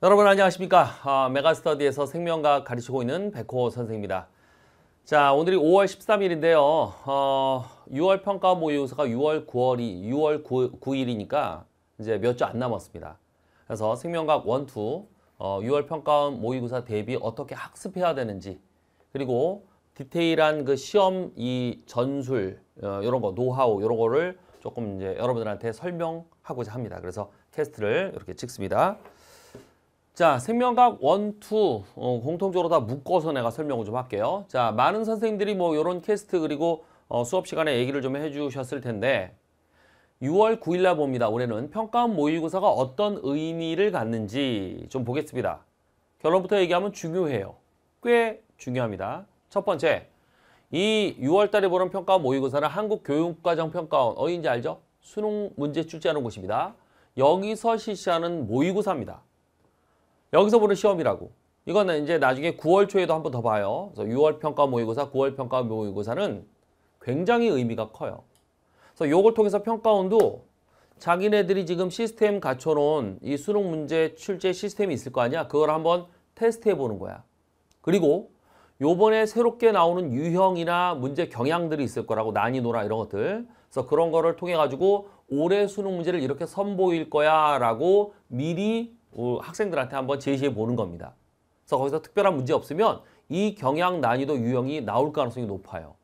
여러분 안녕하십니까 아, 메가스터디에서 생명과학 가르치고 있는 백호 선생입니다 자 오늘이 5월 13일인데요 어, 6월 평가 모의고사가 6월 9월이 6월 9, 일이니까 이제 몇 주 안 남았습니다 그래서 생명과학 1, 2 어, 6월 평가 모의고사 대비 어떻게 학습해야 되는지 그리고 디테일한 그 시험 이 전술 어, 이런 거 노하우 이런 거를 조금 이제 여러분들한테 설명하고자 합니다 그래서 테스트를 이렇게 찍습니다 자, 생명각 1, 2 어, 공통적으로 다 묶어서 내가 설명을 좀 할게요. 자, 많은 선생님들이 뭐 이런 캐스트 그리고 어, 수업 시간에 얘기를 좀 해주셨을 텐데 6월 9일 날 봅니다. 올해는 평가원 모의고사가 어떤 의미를 갖는지 좀 보겠습니다. 결론부터 얘기하면 중요해요. 꽤 중요합니다. 첫 번째, 이 6월 달에 보는 평가원 모의고사는 한국교육과정평가원, 어인지 알죠? 수능 문제 출제하는 곳입니다. 여기서 실시하는 모의고사입니다. 여기서 보는 시험이라고. 이거는 이제 나중에 9월 초에도 한 번 더 봐요. 그래서 6월 평가 모의고사, 9월 평가 모의고사는 굉장히 의미가 커요. 그래서 이걸 통해서 평가원도 자기네들이 지금 시스템 갖춰놓은 이 수능 문제 출제 시스템이 있을 거 아니야? 그걸 한 번 테스트해 보는 거야. 그리고 요번에 새롭게 나오는 유형이나 문제 경향들이 있을 거라고 난이도나 이런 것들. 그래서 그런 거를 통해 가지고 올해 수능 문제를 이렇게 선보일 거야 라고 미리 학생들한테 한번 제시해 보는 겁니다. 그래서 거기서 특별한 문제 없으면 이 경향 난이도 유형이 나올 가능성이 높아요.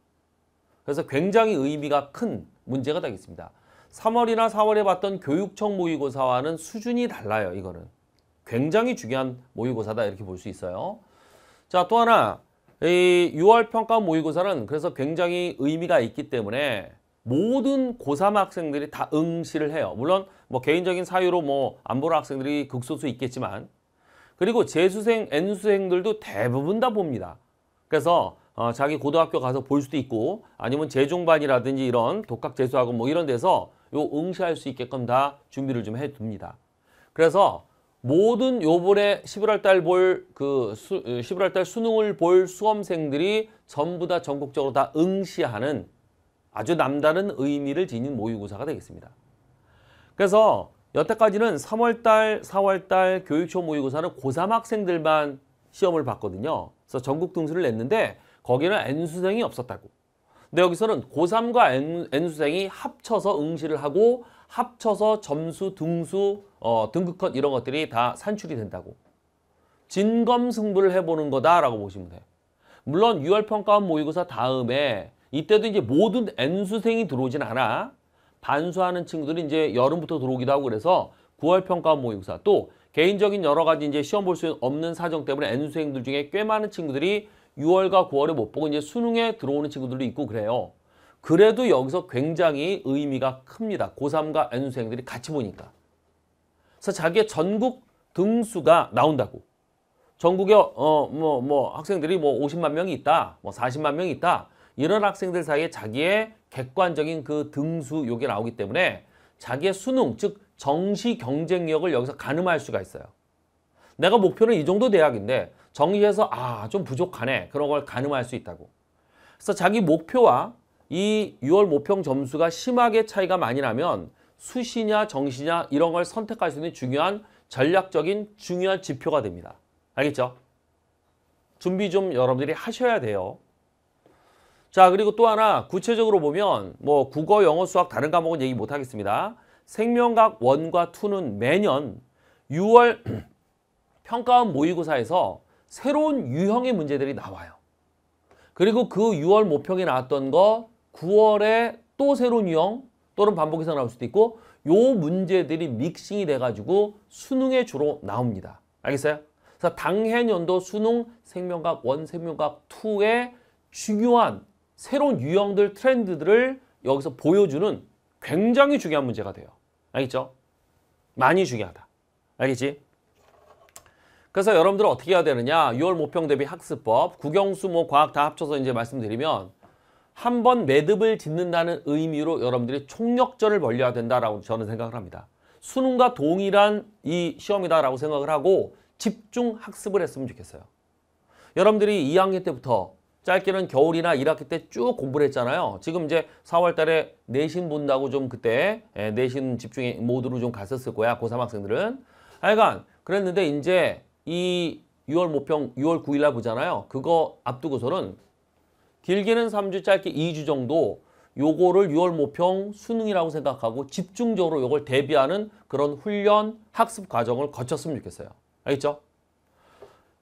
그래서 굉장히 의미가 큰 문제가 되겠습니다. 3월이나 4월에 봤던 교육청 모의고사와는 수준이 달라요. 이거는 굉장히 중요한 모의고사다 이렇게 볼 수 있어요. 자, 또 하나 이 6월 평가 모의고사는 그래서 굉장히 의미가 있기 때문에 모든 고3 학생들이 다 응시를 해요. 물론 뭐 개인적인 사유로 뭐안 보는 학생들이 극소수 있겠지만 그리고 재수생, N수생들도 대부분 다 봅니다. 그래서 어, 자기 고등학교 가서 볼 수도 있고 아니면 재중반이라든지 이런 독학 재수학원 뭐 이런 데서 요 응시할 수 있게끔 다 준비를 좀 해둡니다. 그래서 모든 요번에 11월 달 볼그 11월 어, 달 수능을 볼 수험생들이 전부 다 전국적으로 다 응시하는 아주 남다른 의미를 지닌 모의고사가 되겠습니다. 그래서 여태까지는 3월달, 4월달 교육청 모의고사는 고3 학생들만 시험을 봤거든요. 그래서 전국 등수를 냈는데 거기는 N수생이 없었다고. 근데 여기서는 고3과 N, N수생이 합쳐서 응시를 하고 합쳐서 점수, 등수, 어, 등급컷 이런 것들이 다 산출이 된다고. 진검 승부를 해보는 거다라고 보시면 돼요. 물론 6월 평가원 모의고사 다음에 이때도 이제 모든 N수생이 들어오진 않아. 반수하는 친구들이 이제 여름부터 들어오기도 하고 그래서 9월 평가 모의고사 또 개인적인 여러 가지 이제 시험 볼 수 없는 사정 때문에 N 수생들 중에 꽤 많은 친구들이 6월과 9월에 못 보고 이제 수능에 들어오는 친구들도 있고 그래요. 그래도 여기서 굉장히 의미가 큽니다. 고3과 N 수생들이 같이 보니까. 그래서 자기의 전국 등수가 나온다고. 전국에 어뭐뭐 뭐 학생들이 뭐 50만 명이 있다. 뭐 40만 명이 있다. 이런 학생들 사이에 자기의 객관적인 그 등수 요게 나오기 때문에 자기의 수능 즉 정시 경쟁력을 여기서 가늠할 수가 있어요. 내가 목표는 이 정도 대학인데 정시에서 아 좀 부족하네 그런 걸 가늠할 수 있다고. 그래서 자기 목표와 이 6월 모평 점수가 심하게 차이가 많이 나면 수시냐 정시냐 이런 걸 선택할 수 있는 중요한 전략적인 중요한 지표가 됩니다. 알겠죠? 준비 좀 여러분들이 하셔야 돼요. 자 그리고 또 하나 구체적으로 보면 뭐 국어, 영어, 수학 다른 과목은 얘기 못하겠습니다. 생명각 1과2는 매년 6월 평가원 모의고사에서 새로운 유형의 문제들이 나와요. 그리고 그 6월 모평에 나왔던 거 9월에 또 새로운 유형 또는 반복해서 나올 수도 있고 요 문제들이 믹싱이 돼가지고 수능에 주로 나옵니다. 알겠어요? 그래서 당해년도 수능 생명각 1 생명각 2의 중요한 새로운 유형들, 트렌드들을 여기서 보여주는 굉장히 중요한 문제가 돼요. 알겠죠? 많이 중요하다. 알겠지? 그래서 여러분들은 어떻게 해야 되느냐 6월 모평 대비 학습법 국영수 모 과학 다 합쳐서 이제 말씀드리면 한 번 매듭을 짓는다는 의미로 여러분들이 총력전을 벌려야 된다라고 저는 생각을 합니다. 수능과 동일한 이 시험이다라고 생각을 하고 집중 학습을 했으면 좋겠어요. 여러분들이 2학년 때부터 짧게는 겨울이나 1학기 때 쭉 공부를 했잖아요. 지금 이제 4월 달에 내신 본다고 좀 그때 예, 내신 집중의 모드로 좀 갔었을 거야. 고3 학생들은. 하여간 그랬는데 이제 이 6월 모평 6월 9일 날 보잖아요. 그거 앞두고서는 길게는 3주 짧게 2주 정도 요거를 6월 모평 수능이라고 생각하고 집중적으로 요걸 대비하는 그런 훈련 학습 과정을 거쳤으면 좋겠어요. 알겠죠?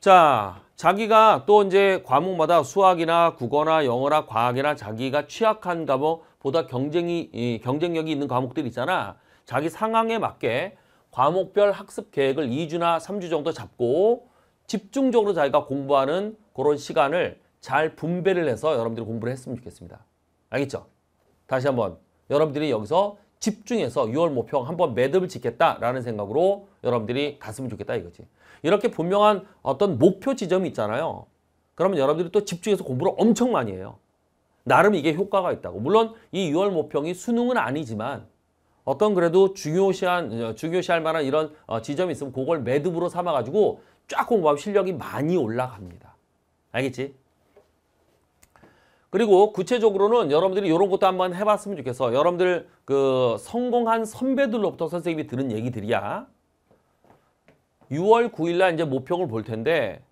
자, 자기가 또 이제 과목마다 수학이나 국어나 영어나 과학이나 자기가 취약한 과목보다 뭐 경쟁이 경쟁력이 있는 과목들 있잖아. 자기 상황에 맞게 과목별 학습 계획을 2주나 3주 정도 잡고 집중적으로 자기가 공부하는 그런 시간을 잘 분배를 해서 여러분들이 공부를 했으면 좋겠습니다. 알겠죠? 다시 한번 여러분들이 여기서 집중해서 6월 목표 한번 매듭을 짓겠다라는 생각으로 여러분들이 갔으면 좋겠다 이거지. 이렇게 분명한 어떤 목표 지점이 있잖아요. 그러면 여러분들이 또 집중해서 공부를 엄청 많이 해요. 나름 이게 효과가 있다고. 물론 이 6월 모평이 수능은 아니지만 어떤 그래도 중요시한 중요시할 만한 이런 어, 지점이 있으면 그걸 매듭으로 삼아 가지고 쫙 공부하면 실력이 많이 올라갑니다. 알겠지? 그리고 구체적으로는 여러분들이 이런 것도 한번 해봤으면 좋겠어. 여러분들 그 성공한 선배들로부터 선생님이 들은 얘기들이야. 6월 9일날 이제 모평을 볼 텐데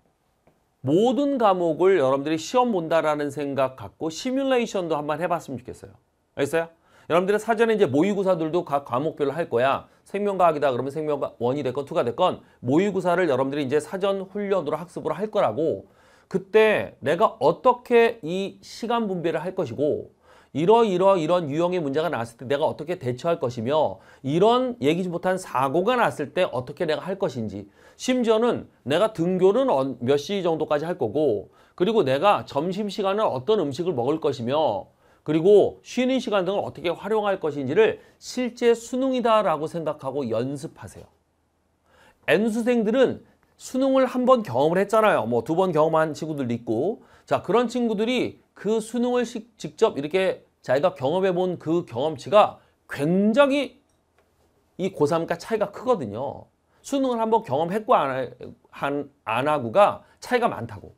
모든 과목을 여러분들이 시험 본다라는 생각 갖고 시뮬레이션도 한번 해봤으면 좋겠어요. 알겠어요? 여러분들의 사전에 이제 모의고사들도 각 과목별로 할 거야. 생명과학이다 그러면 생명과 원이 됐건 투가 됐건 모의고사를 여러분들이 이제 사전 훈련으로 학습으로 할 거라고 그때 내가 어떻게 이 시간 분배를 할 것이고 이러이러 이런 유형의 문제가 나왔을 때 내가 어떻게 대처할 것이며 이런 얘기지 못한 사고가 났을 때 어떻게 내가 할 것인지 심지어는 내가 등교는 몇 시 정도까지 할 거고 그리고 내가 점심시간은 어떤 음식을 먹을 것이며 그리고 쉬는 시간 등을 어떻게 활용할 것인지를 실제 수능이다라고 생각하고 연습하세요. N수생들은 수능을 한 번 경험을 했잖아요. 뭐 두 번 경험한 친구들도 있고 자 그런 친구들이 그 수능을 직접 이렇게 자기가 경험해 본 그 경험치가 굉장히 이 고3과 차이가 크거든요. 수능을 한번 경험했고 안, 한, 안 하고가 차이가 많다고.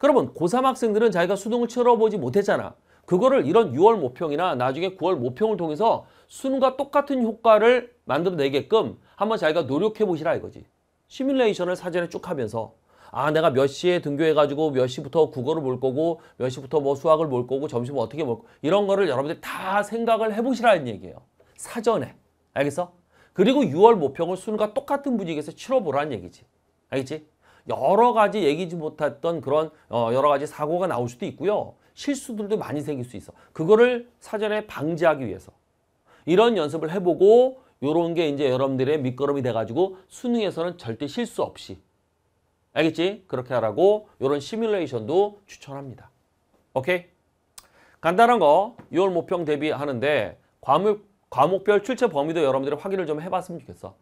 그러면 고3 학생들은 자기가 수능을 치러보지 못했잖아. 그거를 이런 6월 모평이나 나중에 9월 모평을 통해서 수능과 똑같은 효과를 만들어내게끔 한번 자기가 노력해 보시라 이거지. 시뮬레이션을 사전에 쭉 하면서 아 내가 몇 시에 등교해가지고 몇 시부터 국어를 볼 거고 몇 시부터 뭐 수학을 볼 거고 점심은 어떻게 먹고 이런 거를 여러분들이 다 생각을 해보시라는 얘기예요. 사전에. 알겠어? 그리고 6월 모평을 수능과 똑같은 분위기에서 치러보라는 얘기지. 알겠지? 여러 가지 얘기지 못했던 그런 어, 여러 가지 사고가 나올 수도 있고요. 실수들도 많이 생길 수 있어. 그거를 사전에 방지하기 위해서. 이런 연습을 해보고 요런 게 이제 여러분들의 밑거름이 돼가지고 수능에서는 절대 실수 없이 알겠지? 그렇게 하라고 요런 시뮬레이션도 추천합니다. 오케이? 간단한 거 6월 모평 대비하는데 과목, 과목별 출제 범위도 여러분들이 확인을 좀 해봤으면 좋겠어.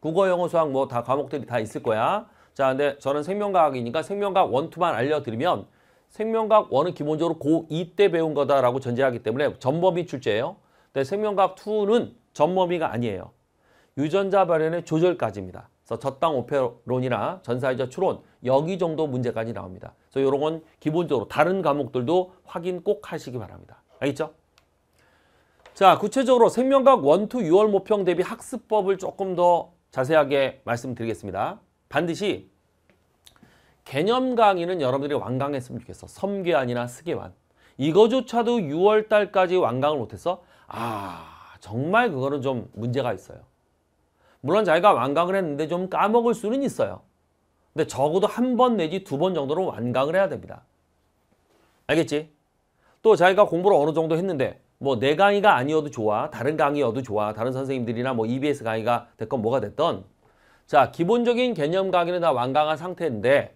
국어, 영어, 수학 뭐 다 과목들이 다 있을 거야. 자, 근데 저는 생명과학이니까 생명과학 원투만 알려드리면 생명과학 원은 기본적으로 고2 때 배운 거다라고 전제하기 때문에 전범위 출제예요. 근데 생명과학 투는 전범위가 아니에요. 유전자 발현의 조절까지입니다. 그래서 저당 오페론이나 전사유자 추론 여기 정도 문제까지 나옵니다. 그래서 이런 건 기본적으로 다른 과목들도 확인 꼭 하시기 바랍니다. 알겠죠? 자 구체적으로 생명과학 원투 6월 모평 대비 학습법을 조금 더 자세하게 말씀드리겠습니다. 반드시 개념 강의는 여러분들이 완강했으면 좋겠어. 섬계환이나 스계환. 이거조차도 6월 달까지 완강을 못해서 아 정말 그거는 좀 문제가 있어요. 물론 자기가 완강을 했는데 좀 까먹을 수는 있어요. 근데 적어도 한 번 내지 두 번정도로 완강을 해야 됩니다. 알겠지? 또 자기가 공부를 어느 정도 했는데 뭐 내 강의가 아니어도 좋아, 다른 강의여도 좋아, 다른 선생님들이나 뭐 EBS 강의가 됐건 뭐가 됐던 자 기본적인 개념 강의는 다 완강한 상태인데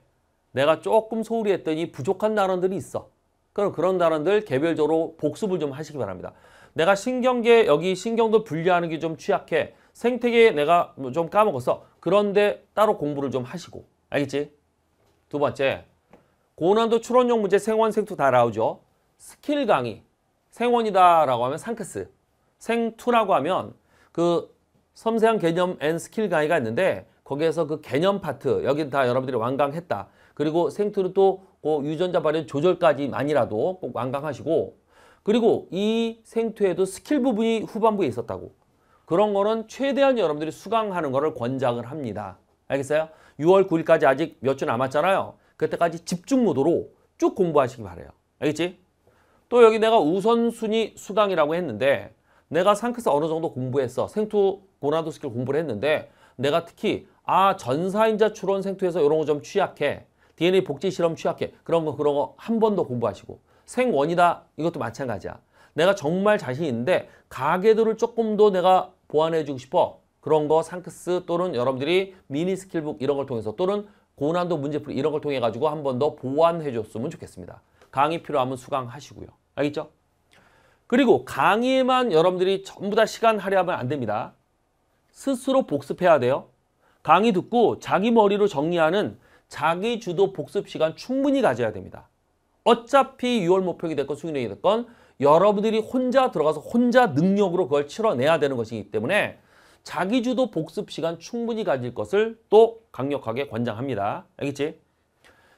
내가 조금 소홀히 했더니 부족한 단원들이 있어. 그럼 그런 단원들 개별적으로 복습을 좀 하시기 바랍니다. 내가 신경계 여기 신경도 분리하는 게 좀 취약해. 생태계 내가 좀 까먹었어. 그런데 따로 공부를 좀 하시고. 알겠지? 두 번째, 고난도 출원용 문제 생원, 생투 다 나오죠. 스킬 강의, 생원이다 라고 하면 상크스, 생투라고 하면 그 섬세한 개념 앤 스킬 강의가 있는데 거기에서 그 개념 파트, 여기 다 여러분들이 완강했다. 그리고 생투는 또그 유전자 발현 조절까지만이라도 꼭 완강하시고 그리고 이 생투에도 스킬 부분이 후반부에 있었다고. 그런 거는 최대한 여러분들이 수강하는 거를 권장을 합니다. 알겠어요? 6월 9일까지 아직 몇 주 남았잖아요. 그때까지 집중 모드로 쭉 공부하시기 바래요. 알겠지? 또 여기 내가 우선순위 수강이라고 했는데 내가 상크스 어느 정도 공부했어. 생투 고난도 스킬 공부를 했는데 내가 특히 아 전사인자 추론 생투에서 이런 거 좀 취약해. DNA 복제 실험 취약해. 그런 거 그런 거 한 번 더 공부하시고 생원이다. 이것도 마찬가지야. 내가 정말 자신인데 가계도를 조금 더 내가 보완해주고 싶어. 그런 거 상크스 또는 여러분들이 미니 스킬북 이런 걸 통해서 또는 고난도 문제풀이 이런 걸 통해 가지고 한 번 더 보완해 줬으면 좋겠습니다. 강의 필요하면 수강하시고요. 알겠죠? 그리고 강의만 여러분들이 전부 다 시간 할애하면 안 됩니다. 스스로 복습해야 돼요. 강의 듣고 자기 머리로 정리하는 자기 주도 복습 시간 충분히 가져야 됩니다. 어차피 6월 목표액이 됐건 수익률이 됐건 여러분들이 혼자 들어가서 혼자 능력으로 그걸 치러내야 되는 것이기 때문에 자기주도 복습 시간 충분히 가질 것을 또 강력하게 권장합니다. 알겠지?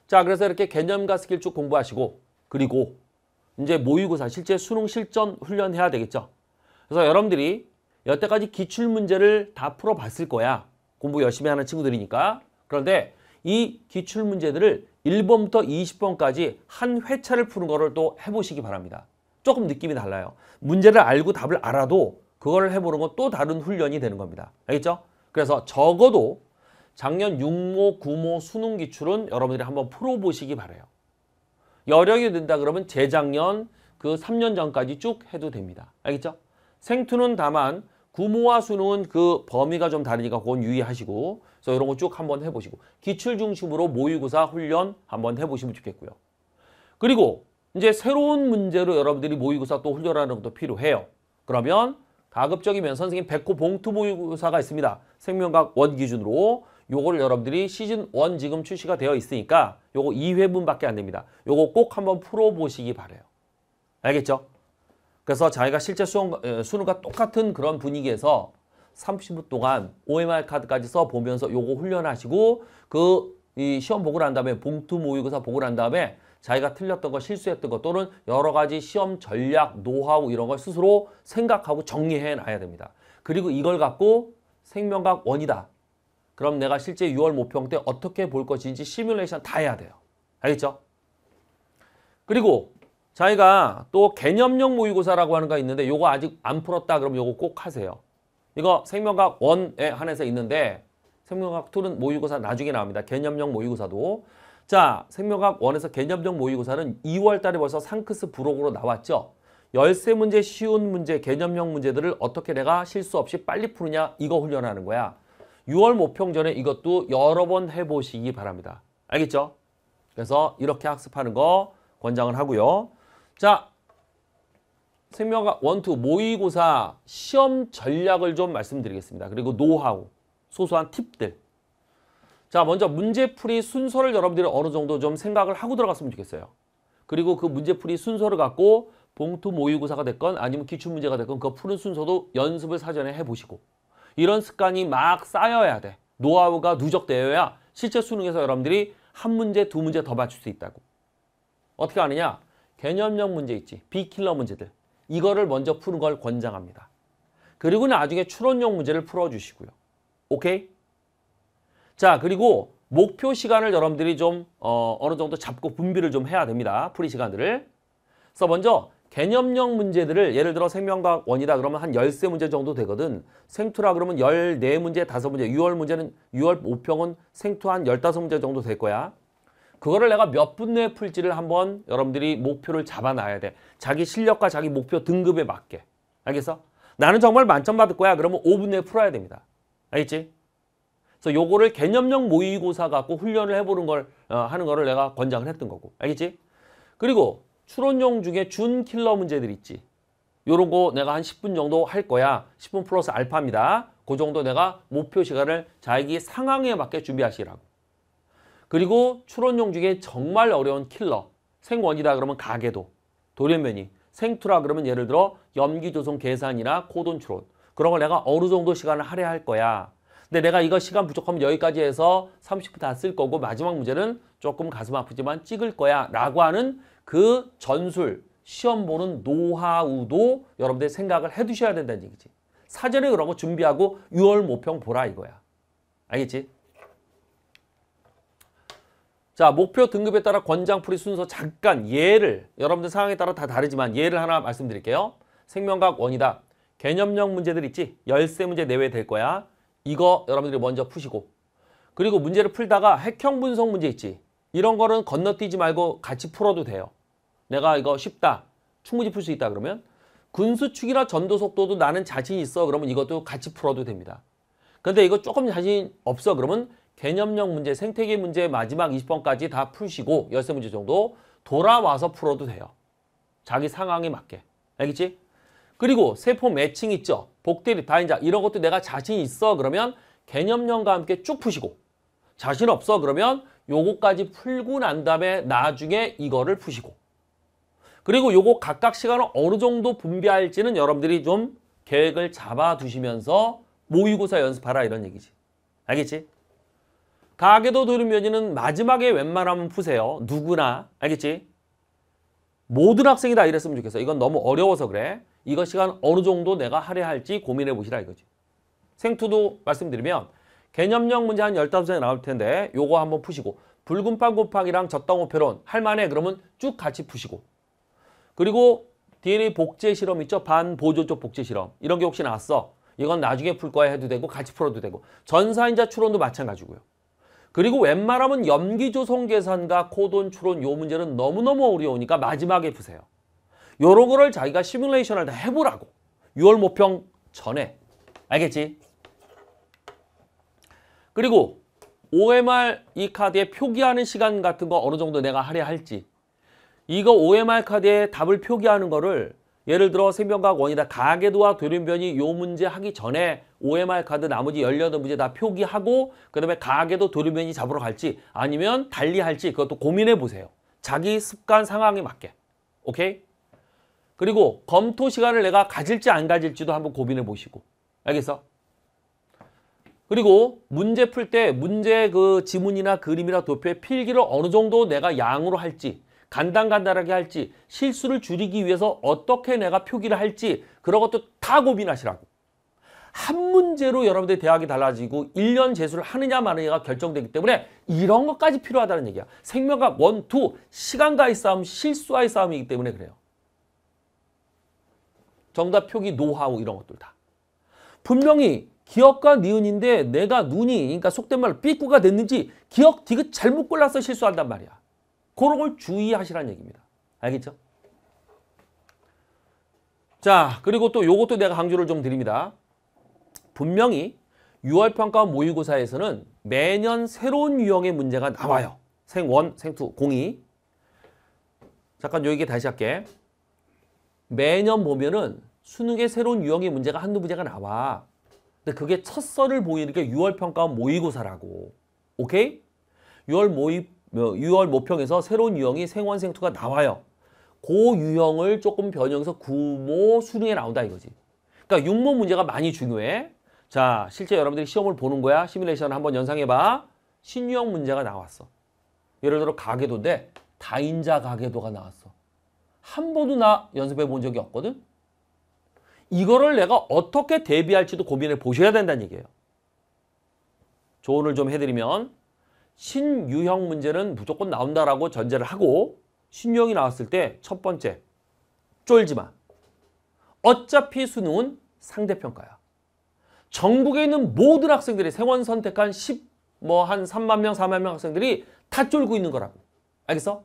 자 그래서 이렇게 개념과 스킬 쭉 공부하시고 그리고 이제 모의고사 실제 수능 실전 훈련해야 되겠죠. 그래서 여러분들이 여태까지 기출문제를 다 풀어봤을 거야. 공부 열심히 하는 친구들이니까. 그런데 이 기출문제들을 1번부터 20번까지 한 회차를 푸는 거를 또 해보시기 바랍니다. 조금 느낌이 달라요. 문제를 알고 답을 알아도 그걸 해보는 건 또 다른 훈련이 되는 겁니다. 알겠죠? 그래서 적어도 작년 6모, 9모 수능 기출은 여러분들이 한번 풀어보시기 바래요. 여력이 된다 그러면 재작년 그 3년 전까지 쭉 해도 됩니다. 알겠죠? 생투는 다만 부모와수는그 범위가 좀 다르니까 그건 유의하시고 그래서 이런 거 쭉 한번 해보시고 기출 중심으로 모의고사 훈련 한번 해보시면 좋겠고요. 그리고 이제 새로운 문제로 여러분들이 모의고사 또 훈련하는 것도 필요해요. 그러면 가급적이면 선생님 백호 봉투 모의고사가 있습니다. 생명과학 원 기준으로 요거를 여러분들이 시즌 원 지금 출시가 되어 있으니까 요거 2회분밖에 안 됩니다. 요거 꼭 한번 풀어보시기 바래요. 알겠죠? 그래서 자기가 실제 수능, 수능과 어, 똑같은 그런 분위기에서 30분 동안 OMR 카드까지 써보면서 요거 훈련하시고 그 이 시험 보고 난 다음에 봉투 모의고사 보고 난 다음에 자기가 틀렸던 거 실수했던 것 또는 여러 가지 시험 전략, 노하우 이런 걸 스스로 생각하고 정리해 놔야 됩니다. 그리고 이걸 갖고 생명각 원이다. 그럼 내가 실제 6월 모평 때 어떻게 볼 것인지 시뮬레이션 다 해야 돼요. 알겠죠? 그리고 자기가또 개념형 모의고사라고 하는 거 있는데 요거 아직 안 풀었다 그럼 요거 꼭 하세요. 이거 생명과학 1에 한해서 있는데 생명과학 2는 모의고사 나중에 나옵니다. 개념형 모의고사도. 자, 생명과학 1에서 개념형 모의고사는 2월 달에 벌써 상크스 부록으로 나왔죠. 1 3 문제 쉬운 문제, 개념형 문제들을 어떻게 내가 실수 없이 빨리 푸느냐 이거 훈련하는 거야. 6월 모평 전에 이것도 여러 번 해보시기 바랍니다. 알겠죠? 그래서 이렇게 학습하는 거 권장을 하고요. 자, 생명과 원투 모의고사 시험 전략을 좀 말씀드리겠습니다. 그리고 노하우, 소소한 팁들. 자, 먼저 문제풀이 순서를 여러분들이 어느 정도 좀 생각을 하고 들어갔으면 좋겠어요. 그리고 그 문제풀이 순서를 갖고 봉투 모의고사가 됐건 아니면 기출문제가 됐건 그 푸는 순서도 연습을 사전에 해보시고 이런 습관이 막 쌓여야 돼. 노하우가 누적되어야 실제 수능에서 여러분들이 한 문제, 두 문제 더 맞출 수 있다고. 어떻게 하느냐? 개념형 문제 있지. 비킬러 문제들. 이거를 먼저 푸는 걸 권장합니다. 그리고 나중에 추론형 문제를 풀어주시고요. 오케이? 자, 그리고 목표 시간을 여러분들이 좀 어, 어느 정도 잡고 분비를 좀 해야 됩니다. 풀이 시간들을. 그래서 먼저 개념형 문제들을 예를 들어 생명과 학 원이다 그러면 한 13문제 정도 되거든. 생투라 그러면 14문제, 5문제, 6월 문제는 6월 5평은 생투 한 15문제 정도 될 거야. 그거를 내가 몇 분 내에 풀지를 한번 여러분들이 목표를 잡아놔야 돼. 자기 실력과 자기 목표 등급에 맞게. 알겠어? 나는 정말 만점 받을 거야. 그러면 5분 내에 풀어야 됩니다. 알겠지? 그래서 요거를 개념형 모의고사 갖고 훈련을 해보는 걸 어, 하는 거를 내가 권장을 했던 거고. 알겠지? 그리고 추론용 중에 준 킬러 문제들 있지. 요런 거 내가 한 10분 정도 할 거야. 10분 플러스 알파입니다. 그 정도 내가 목표 시간을 자기 상황에 맞게 준비하시라고. 그리고 추론용 중에 정말 어려운 킬러 생원이다 그러면 가계도 돌연변이 생투라 그러면 예를 들어 염기조성 계산이나 코돈 추론 그런 걸 내가 어느 정도 시간을 할애할 거야 근데 내가 이거 시간 부족하면 여기까지 해서 30분 다 쓸 거고 마지막 문제는 조금 가슴 아프지만 찍을 거야 라고 하는 그 전술 시험 보는 노하우도 여러분들이 생각을 해 두셔야 된다는 얘기지 사전에 그런 거 준비하고 6월 모평 보라 이거야 알겠지? 자 목표 등급에 따라 권장풀이 순서 잠깐 예를 여러분들 상황에 따라 다 다르지만 예를 하나 말씀드릴게요. 생명과학 원이다. 개념형 문제들 있지? 열세 문제 내외 될 거야. 이거 여러분들이 먼저 푸시고 그리고 문제를 풀다가 핵형 분석 문제 있지? 이런 거는 건너뛰지 말고 같이 풀어도 돼요. 내가 이거 쉽다. 충분히 풀 수 있다 그러면 군수축이나 전도속도도 나는 자신 있어. 그러면 이것도 같이 풀어도 됩니다. 근데 이거 조금 자신 없어. 그러면 개념형 문제, 생태계 문제 마지막 20번까지 다 푸시고 1세 문제 정도 돌아와서 풀어도 돼요. 자기 상황에 맞게. 알겠지? 그리고 세포 매칭 있죠? 복대립, 다인자 이런 것도 내가 자신 있어 그러면 개념형과 함께 쭉 푸시고 자신 없어 그러면 요거까지 풀고 난 다음에 나중에 이거를 푸시고 그리고 요거 각각 시간을 어느 정도 분배할지는 여러분들이 좀 계획을 잡아두시면서 모의고사 연습하라 이런 얘기지. 알겠지? 가게도 들으면지는 마지막에 웬만하면 푸세요. 누구나. 알겠지? 모든 학생이 다 이랬으면 좋겠어. 이건 너무 어려워서 그래. 이거 시간 어느 정도 내가 할애할지 고민해 보시라 이거지. 생투도 말씀드리면 개념형 문제 한1 5장 나올 텐데 요거 한번 푸시고 붉은 빵 곱하기랑 적당 오페론 할만해 그러면 쭉 같이 푸시고 그리고 DNA 복제 실험 있죠? 반보조 적 복제 실험 이런 게 혹시 나왔어? 이건 나중에 풀 거야 해도 되고 같이 풀어도 되고 전사인자 추론도 마찬가지고요. 그리고 웬만하면 염기조성 계산과 코돈 추론 요 문제는 너무너무 어려우니까 마지막에 푸세요. 요런 거를 자기가 시뮬레이션을 다 해보라고. 6월 모평 전에. 알겠지? 그리고 OMR 이 카드에 표기하는 시간 같은 거 어느 정도 내가 할애할지 이거 OMR 카드에 답을 표기하는 거를 예를 들어 생명과원이다 가계도와 돌연변이 요 문제 하기 전에 OMR 카드 나머지 18문제 다 표기하고 그 다음에 가게도 도르변이 잡으러 갈지 아니면 달리 할지 그것도 고민해 보세요. 자기 습관 상황에 맞게. 오케이? 그리고 검토 시간을 내가 가질지 안 가질지도 한번 고민해 보시고. 알겠어? 그리고 문제 풀 때 문제 그 지문이나 그림이나 도표의 필기를 어느 정도 내가 양으로 할지 간단간단하게 할지 실수를 줄이기 위해서 어떻게 내가 표기를 할지 그런 것도 다 고민하시라고. 한 문제로 여러분들의 대학이 달라지고 1년 재수를 하느냐 마느냐가 결정되기 때문에 이런 것까지 필요하다는 얘기야. 생명과 원투, 시간과의 싸움, 실수와의 싸움이기 때문에 그래요. 정답 표기, 노하우 이런 것들 다. 분명히 기억과 니은인데 내가 눈이 그러니까 속된 말로 삐꾸가 됐는지 기억 디귿 잘못 골라서 실수한단 말이야. 그런 걸 주의하시라는 얘기입니다. 알겠죠? 자 그리고 또 요것도 내가 강조를 좀 드립니다. 분명히 6월 평가 모의고사에서는 매년 새로운 유형의 문제가 나와요. 생원, 생투, 공이. 잠깐 여기 다시 할게. 매년 보면은 수능의 새로운 유형의 문제가 한두 문제가 나와. 근데 그게 첫 설을 보이는 게 6월 평가 모의고사라고. 오케이? 6월 모의 6월 뭐, 모평에서 새로운 유형이 생원, 생투가 나와요. 그 유형을 조금 변형해서 구모 수능에 나온다 이거지. 그러니까 육모 문제가 많이 중요해. 자, 실제 여러분들이 시험을 보는 거야. 시뮬레이션 을 한번 연상해봐. 신유형 문제가 나왔어. 예를 들어 가계도인데 다인자 가계도가 나왔어. 한 번도 나 연습해 본 적이 없거든. 이거를 내가 어떻게 대비할지도 고민해 보셔야 된다는 얘기예요. 조언을 좀 해드리면 신유형 문제는 무조건 나온다라고 전제를 하고 신유형이 나왔을 때 첫 번째 쫄지 마. 어차피 수능은 상대평가야. 전국에 있는 모든 학생들이 생원 선택한 10, 뭐한 3만 명, 4만 명 학생들이 다 쫄고 있는 거라고. 알겠어?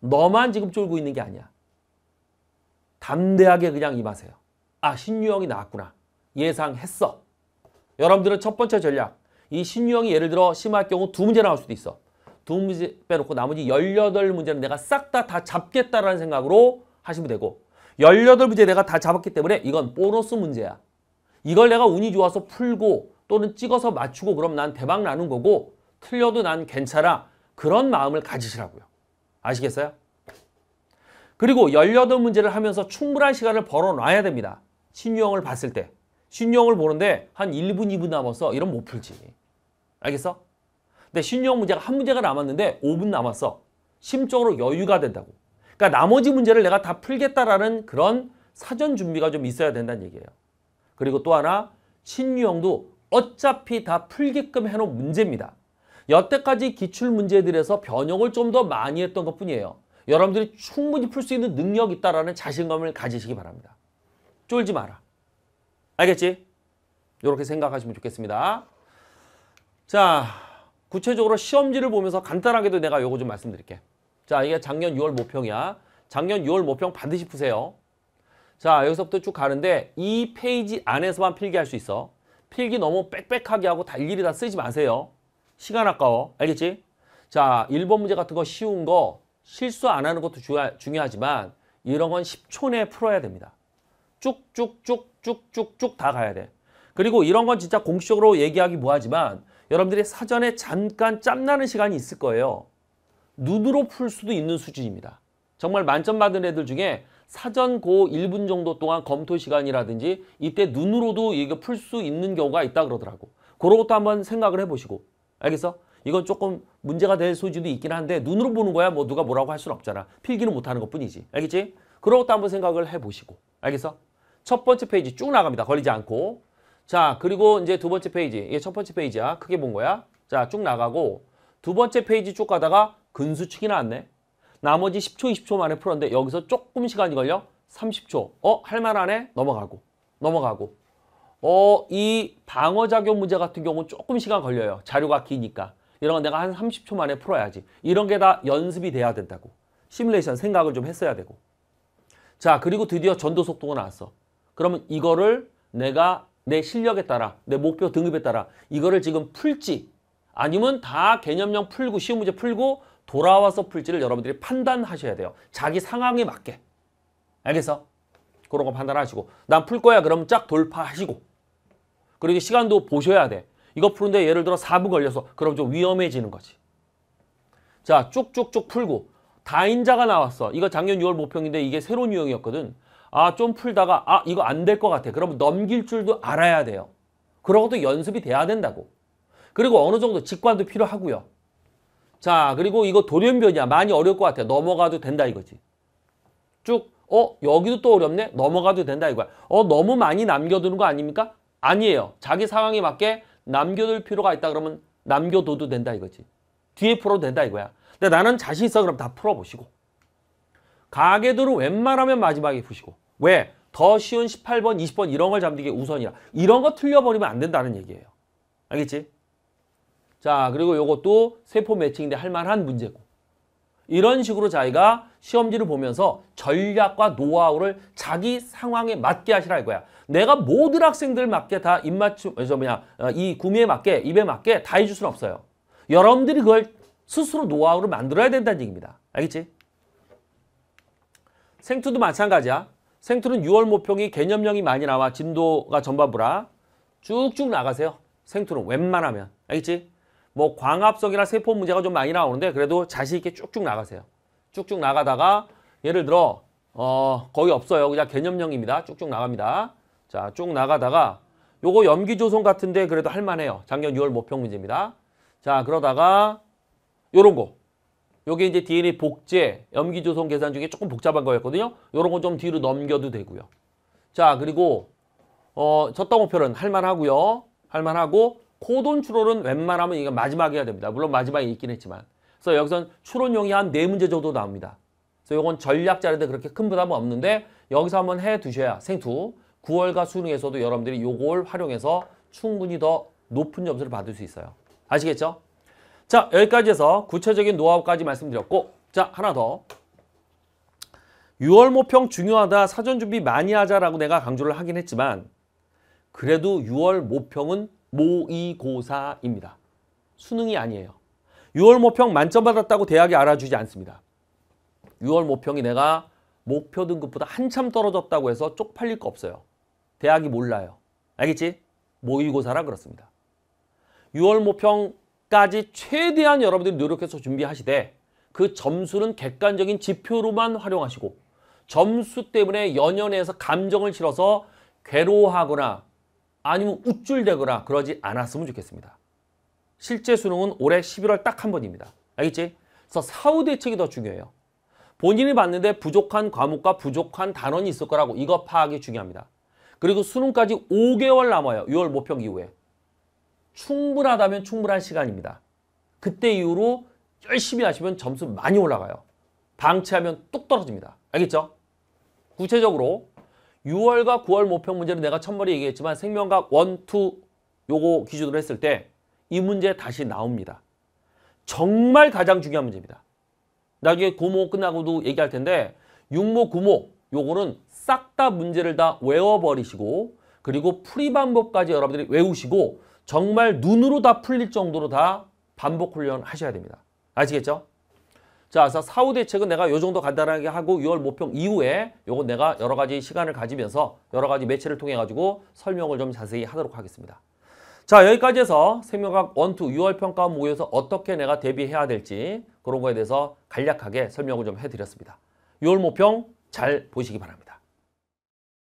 너만 지금 쫄고 있는 게 아니야. 담대하게 그냥 임하세요. 아, 신유형이 나왔구나. 예상했어. 여러분들은 첫 번째 전략. 이 신유형이 예를 들어 심할 경우 두 문제 나올 수도 있어. 두 문제 빼놓고 나머지 18문제는 내가 싹 다다 다 잡겠다라는 생각으로 하시면 되고 18문제 내가 다 잡았기 때문에 이건 보너스 문제야. 이걸 내가 운이 좋아서 풀고 또는 찍어서 맞추고 그럼 난 대박 나는 거고 틀려도 난 괜찮아. 그런 마음을 가지시라고요. 아시겠어요? 그리고 18문제를 하면서 충분한 시간을 벌어놔야 됩니다. 신유형을 봤을 때. 신유형을 보는데 한 1분, 2분 남았어. 이런 못 풀지. 알겠어? 근데 신유형 문제가 한 문제가 남았는데 5분 남았어. 심적으로 여유가 된다고. 그러니까 나머지 문제를 내가 다 풀겠다라는 그런 사전 준비가 좀 있어야 된다는 얘기예요. 그리고 또 하나 신유형도 어차피 다 풀게끔 해놓은 문제입니다. 여태까지 기출문제들에서 변형을 좀 더 많이 했던 것뿐이에요. 여러분들이 충분히 풀 수 있는 능력이 있다라는 자신감을 가지시기 바랍니다. 쫄지 마라. 알겠지? 이렇게 생각하시면 좋겠습니다. 자, 구체적으로 시험지를 보면서 간단하게도 내가 요거 좀 말씀드릴게. 자, 이게 작년 6월 모평이야. 작년 6월 모평 반드시 푸세요. 자 여기서부터 쭉 가는데 이 페이지 안에서만 필기할 수 있어. 필기 너무 빽빽하게 하고 다 일일이 다 쓰지 마세요. 시간 아까워. 알겠지? 자 1번 문제 같은 거 쉬운 거 실수 안 하는 것도 중요, 중요하지만 이런 건 10초 내에 풀어야 됩니다. 쭉쭉쭉쭉쭉쭉 다 가야 돼. 그리고 이런 건 진짜 공식적으로 얘기하기 뭐하지만 여러분들이 사전에 잠깐 짬나는 시간이 있을 거예요. 눈으로 풀 수도 있는 수준입니다. 정말 만점 받은 애들 중에 사전 고 1분 정도 동안 검토 시간이라든지 이때 눈으로도 이거 풀수 있는 경우가 있다 그러더라고. 그런 것도 한번 생각을 해보시고. 알겠어? 이건 조금 문제가 될 소지도 있긴 한데 눈으로 보는 거야 뭐 누가 뭐라고 할 수는 없잖아. 필기는 못하는 것뿐이지. 알겠지? 그런 것도 한번 생각을 해보시고. 알겠어? 첫 번째 페이지 쭉 나갑니다. 걸리지 않고. 자 그리고 이제 두 번째 페이지. 이게 첫 번째 페이지야. 크게 본 거야. 자쭉 나가고 두 번째 페이지 쭉 가다가 근수축이 나왔네. 나머지 10초, 20초 만에 풀었는데 여기서 조금 시간이 걸려 30초. 어? 할말안네 넘어가고 넘어가고 어, 이 방어작용 문제 같은 경우는 조금 시간 걸려요. 자료가 기니까. 이런 건 내가 한 30초 만에 풀어야지. 이런 게 다 연습이 돼야 된다고. 시뮬레이션 생각을 좀 했어야 되고. 자, 그리고 드디어 전도속도가 나왔어. 그러면 이거를 내가 내 실력에 따라, 내 목표 등급에 따라 이거를 지금 풀지 아니면 다 개념형 풀고 쉬운 문제 풀고 돌아와서 풀지를 여러분들이 판단하셔야 돼요. 자기 상황에 맞게. 알겠어? 그런 거 판단하시고 난 풀 거야 그럼 쫙 돌파하시고 그리고 시간도 보셔야 돼. 이거 푸는데 예를 들어 4분 걸려서 그럼 좀 위험해지는 거지. 자 쭉쭉쭉 풀고 다인자가 나왔어. 이거 작년 6월 모평인데 이게 새로운 유형이었거든. 아 좀 풀다가 아 이거 안 될 것 같아. 그러면 넘길 줄도 알아야 돼요. 그러고도 연습이 돼야 된다고. 그리고 어느 정도 직관도 필요하고요. 자, 그리고 이거 돌연변이야. 많이 어려울 것 같아. 넘어가도 된다 이거지. 쭉, 어, 여기도 또 어렵네? 넘어가도 된다 이거야. 어, 너무 많이 남겨두는 거 아닙니까? 아니에요. 자기 상황에 맞게 남겨둘 필요가 있다 그러면 남겨둬도 된다 이거지. 뒤에 풀어도 된다 이거야. 근데 나는 자신 있어 그럼 다 풀어보시고. 가게들은 웬만하면 마지막에 푸시고. 왜? 더 쉬운 18번, 20번 이런 걸 잡는 게 우선이야. 이런 거 틀려버리면 안 된다는 얘기예요. 알겠지? 자 그리고 요것도 세포 매칭인데 할만한 문제고 이런 식으로 자기가 시험지를 보면서 전략과 노하우를 자기 상황에 맞게 하시라 이거야. 내가 모든 학생들 맞게 다 입맞춤, 그래 어, 뭐냐, 어, 이 구미에 맞게, 입에 맞게 다 해줄 수는 없어요. 여러분들이 그걸 스스로 노하우를 만들어야 된다는 얘기입니다. 알겠지? 생투도 마찬가지야. 생투는 6월 모평이 개념령이 많이 나와. 진도가 전반부라. 쭉쭉 나가세요. 생투는 웬만하면. 알겠지? 뭐 광합성이나 세포 문제가 좀 많이 나오는데 그래도 자신 있게 쭉쭉 나가세요. 쭉쭉 나가다가 예를 들어 어 거의 없어요. 그냥 개념형입니다. 쭉쭉 나갑니다. 자, 쭉 나가다가 요거 염기조성 같은데 그래도 할만해요. 작년 6월 모평 문제입니다. 자, 그러다가 요런 거. 요게 이제 DNA 복제, 염기조성 계산 중에 조금 복잡한 거였거든요. 요런 건좀 뒤로 넘겨도 되고요. 자, 그리고 어, 첫 덩어표는 할만하고요. 할만하고 포돈 추론은 웬만하면 이거 마지막이 해야 됩니다. 물론 마지막에 있긴 했지만. 그래서 여기선 추론용이 한 네 문제 정도 나옵니다. 그래서 이건 전략 자료인데 그렇게 큰 부담은 없는데 여기서 한번 해 두셔야 생투 9월과 수능에서도 여러분들이 요걸 활용해서 충분히 더 높은 점수를 받을 수 있어요. 아시겠죠? 자 여기까지 해서 구체적인 노하우까지 말씀드렸고 자 하나 더 6월 모평 중요하다 사전 준비 많이 하자라고 내가 강조를 하긴 했지만 그래도 6월 모평은 모의고사입니다. 수능이 아니에요. 6월 모평 만점 받았다고 대학이 알아주지 않습니다. 6월 모평이 내가 목표 등급보다 한참 떨어졌다고 해서 쪽팔릴 거 없어요. 대학이 몰라요. 알겠지? 모의고사라 그렇습니다. 6월 모평까지 최대한 여러분들이 노력해서 준비하시되 그 점수는 객관적인 지표로만 활용하시고 점수 때문에 연연해서 감정을 실어서 괴로워하거나 아니면 우쭐대거나 그러지 않았으면 좋겠습니다. 실제 수능은 올해 11월 딱 한 번입니다. 알겠지? 그래서 사후 대책이 더 중요해요. 본인이 봤는데 부족한 과목과 부족한 단원이 있을 거라고 이거 파악이 중요합니다. 그리고 수능까지 5개월 남아요. 6월 모평 이후에. 충분하다면 충분한 시간입니다. 그때 이후로 열심히 하시면 점수 많이 올라가요. 방치하면 뚝 떨어집니다. 알겠죠? 구체적으로 6월과 9월 모평 문제는 내가 첫머리 얘기했지만 생명각 1, 2 요거 기준으로 했을 때 이 문제 다시 나옵니다. 정말 가장 중요한 문제입니다. 나중에 고모 끝나고도 얘기할 텐데 6모9모 요거는 싹 다 문제를 다 외워버리시고 그리고 풀이 반복까지 여러분들이 외우시고 정말 눈으로 다 풀릴 정도로 다 반복 훈련 하셔야 됩니다. 아시겠죠? 자, 그래서 사후 대책은 내가 요 정도 간단하게 하고 6월 모평 이후에 요건 내가 여러 가지 시간을 가지면서 여러 가지 매체를 통해 가지고 설명을 좀 자세히 하도록 하겠습니다. 자, 여기까지 해서 생명학 원투 6월 평가 모의에서 어떻게 내가 대비해야 될지 그런 거에 대해서 간략하게 설명을 좀 해드렸습니다. 6월 모평 잘 보시기 바랍니다.